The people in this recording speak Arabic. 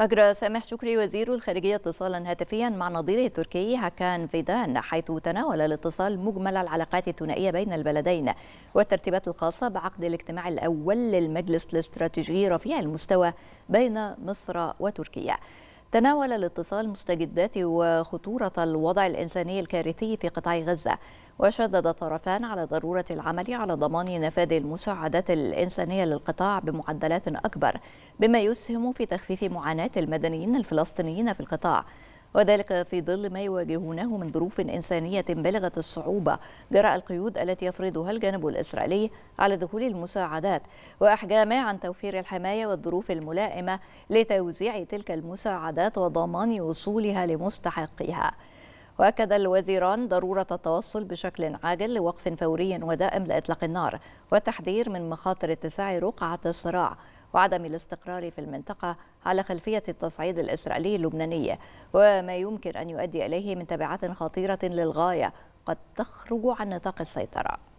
أجرى سامح شكري وزير الخارجية اتصالا هاتفيا مع نظيره التركي هاكان فيدان حيث تناول الاتصال مجمل العلاقات الثنائية بين البلدين والترتيبات الخاصة بعقد الاجتماع الأول للمجلس الاستراتيجي رفيع المستوى بين مصر وتركيا تناول الاتصال مستجدات وخطورة الوضع الإنساني الكارثي في قطاع غزة وشدد الطرفان على ضرورة العمل على ضمان نفاذ المساعدات الإنسانية للقطاع بمعدلات أكبر بما يسهم في تخفيف معاناة المدنيين الفلسطينيين في القطاع وذلك في ظل ما يواجهونه من ظروف إنسانية بالغة الصعوبة جراء القيود التي يفرضها الجانب الإسرائيلي على دخول المساعدات وإحجامه عن توفير الحماية والظروف الملائمة لتوزيع تلك المساعدات وضمان وصولها لمستحقيها واكد الوزيران ضروره التوصل بشكل عاجل لوقف فوري ودائم لاطلاق النار والتحذير من مخاطر اتساع رقعه الصراع وعدم الاستقرار في المنطقة على خلفية التصعيد الإسرائيلي اللبناني وما يمكن أن يؤدي إليه من تبعات خطيرة للغاية قد تخرج عن نطاق السيطرة